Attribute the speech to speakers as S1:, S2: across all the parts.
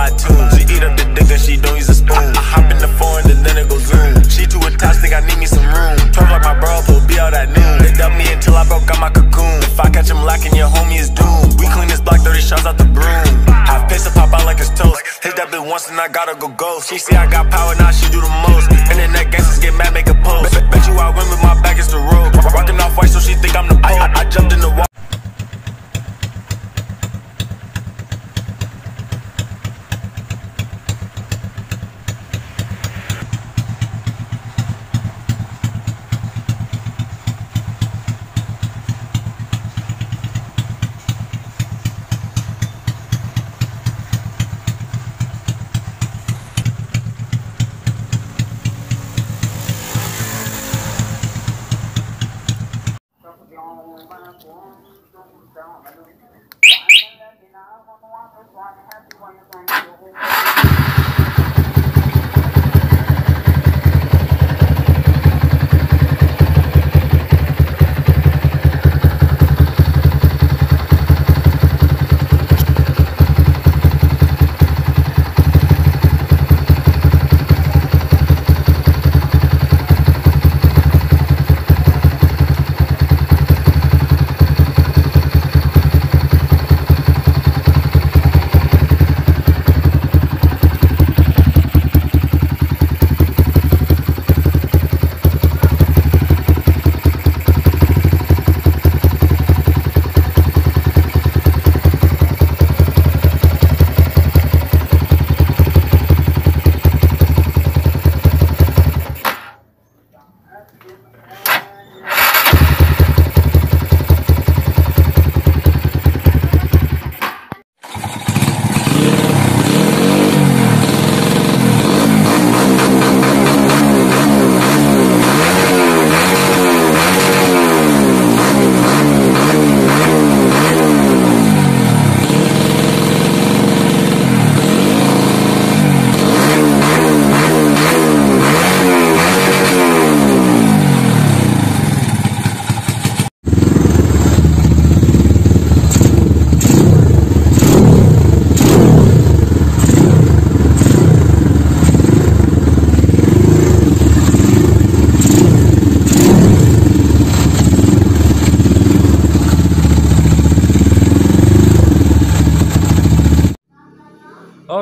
S1: five tunes. She eat up the dick and she don't use a spoon. I hop in the foreign and then it goes zoom. She too attached, think I need me some room. Perv like my bro, will be out at noon. They dub me until I broke out my cocoon. If I catch him lacking, your homie is doomed. We clean this block, 30 shots out the broom. Half piss to pop out like it's toast. Hit that bitch once and I gotta go ghost. She say I got power, now she do the most. Thank you.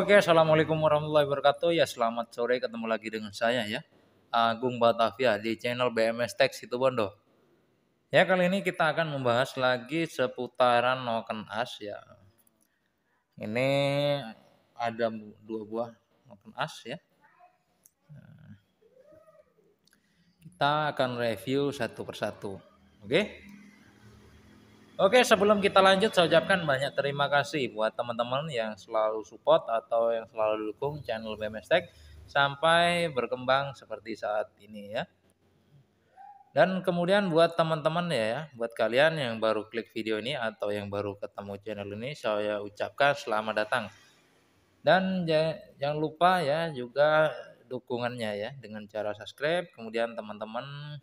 S1: Oke, assalamualaikum warahmatullahi wabarakatuh. Ya, selamat sore. Ketemu lagi dengan saya ya, Agung Batavia di channel BMS Tech Situ Bondo. Ya, kali ini kita akan membahas lagi seputaran noken as ya. Ini ada dua buah noken as ya. Nah, kita akan review satu persatu. Oke. Oke, sebelum kita lanjut saya ucapkan banyak terima kasih buat teman-teman yang selalu support atau yang selalu dukung channel BMS Tech sampai berkembang seperti saat ini ya. Dan kemudian buat teman-teman ya, ya, buat kalian yang baru klik video ini atau yang baru ketemu channel ini saya ucapkan selamat datang. Dan jangan lupa ya juga dukungannya ya dengan cara subscribe, kemudian teman-teman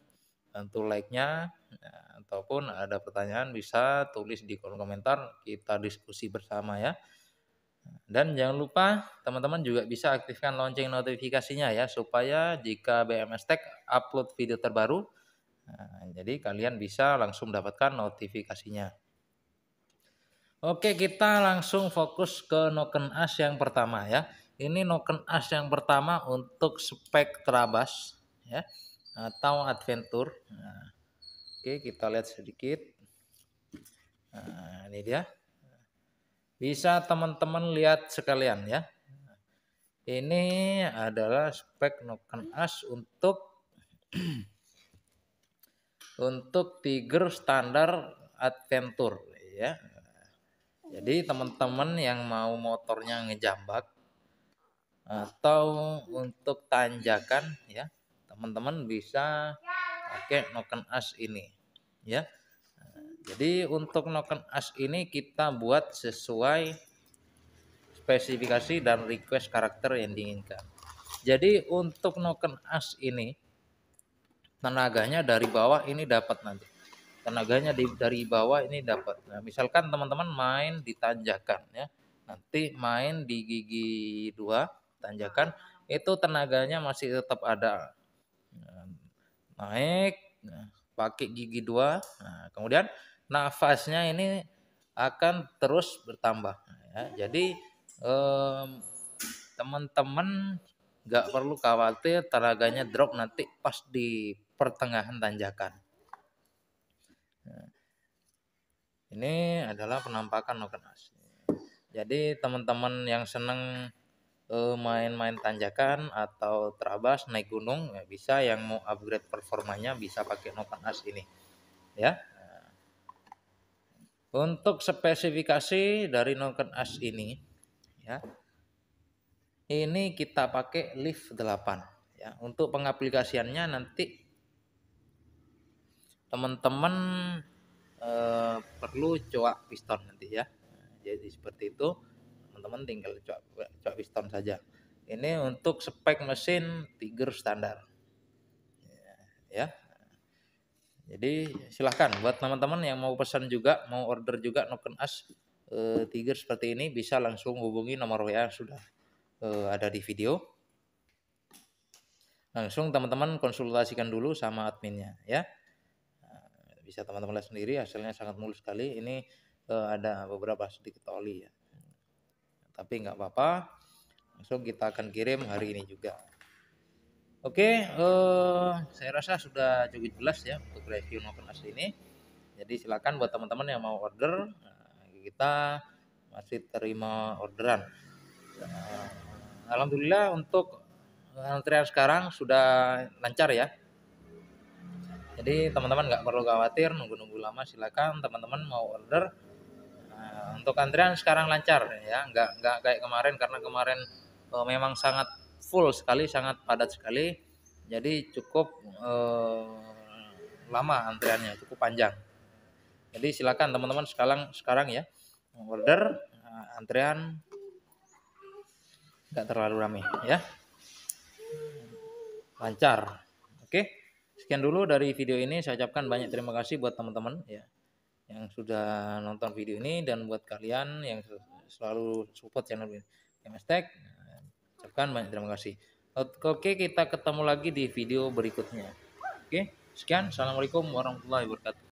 S1: bantu like-nya ya, ataupun ada pertanyaan bisa tulis di kolom komentar kita diskusi bersama ya dan jangan lupa teman-teman juga bisa aktifkan lonceng notifikasinya ya supaya jika BMS Tech upload video terbaru nah, jadi kalian bisa langsung mendapatkan notifikasinya Oke kita langsung fokus ke noken as yang pertama ya ini noken as yang pertama untuk spek terabas ya atau adventure. Nah, Oke, kita lihat sedikit. Nah, ini dia. Bisa teman-teman lihat sekalian ya. Ini adalah spek noken as untuk untuk Tiger standar adventure ya. Jadi teman-teman yang mau motornya ngejambak atau untuk tanjakan ya teman-teman bisa pakai noken as ini ya jadi untuk noken as ini kita buat sesuai spesifikasi dan request karakter yang diinginkan jadi untuk noken as ini tenaganya dari bawah ini dapat nanti tenaganya di, dari bawah ini dapat nah, misalkan teman-teman main di tanjakan ya nanti main di gigi dua tanjakan itu tenaganya masih tetap ada naik nah, pakai gigi dua nah, kemudian nafasnya ini akan terus bertambah nah, ya. jadi teman-teman eh, nggak -teman perlu khawatir tenaganya drop nanti pas di pertengahan tanjakan nah, ini adalah penampakan noken jadi teman-teman yang senang Eh, main-main tanjakan atau terabas naik gunung ya bisa yang mau upgrade performanya bisa pakai noken As ini ya untuk spesifikasi dari noken As ini ya ini kita pakai lift 8 ya untuk pengaplikasiannya nanti teman-teman eh, perlu coak piston nanti ya jadi seperti itu teman-teman tinggal coba coba piston saja ini untuk spek mesin Tiger standar ya, ya jadi silahkan buat teman-teman yang mau pesan juga mau order juga noken as e, Tiger seperti ini bisa langsung hubungi nomor WA sudah e, ada di video langsung teman-teman konsultasikan dulu sama adminnya ya nah, bisa teman-teman lihat sendiri hasilnya sangat mulus sekali ini eh, ada beberapa sedikit oli ya tapi nggak apa-apa langsung kita akan kirim hari ini juga oke eh, saya rasa sudah cukup jelas ya untuk review Noken asli ini jadi silakan buat teman-teman yang mau order eh, kita masih terima orderan eh, alhamdulillah untuk eh, antrian sekarang sudah lancar ya jadi teman-teman nggak perlu khawatir nunggu-nunggu lama silakan teman-teman mau order Nah, untuk antrian sekarang lancar ya, nggak nggak kayak kemarin karena kemarin uh, memang sangat full sekali, sangat padat sekali, jadi cukup uh, lama antriannya, cukup panjang. Jadi silakan teman-teman sekarang sekarang ya order uh, nah, antrian nggak terlalu ramai ya lancar. Oke, sekian dulu dari video ini. Saya ucapkan banyak terima kasih buat teman-teman ya yang sudah nonton video ini dan buat kalian yang selalu support channel ini. Nah, ucapkan banyak terima kasih. Oke, kita ketemu lagi di video berikutnya. Oke, sekian. Assalamualaikum warahmatullahi wabarakatuh.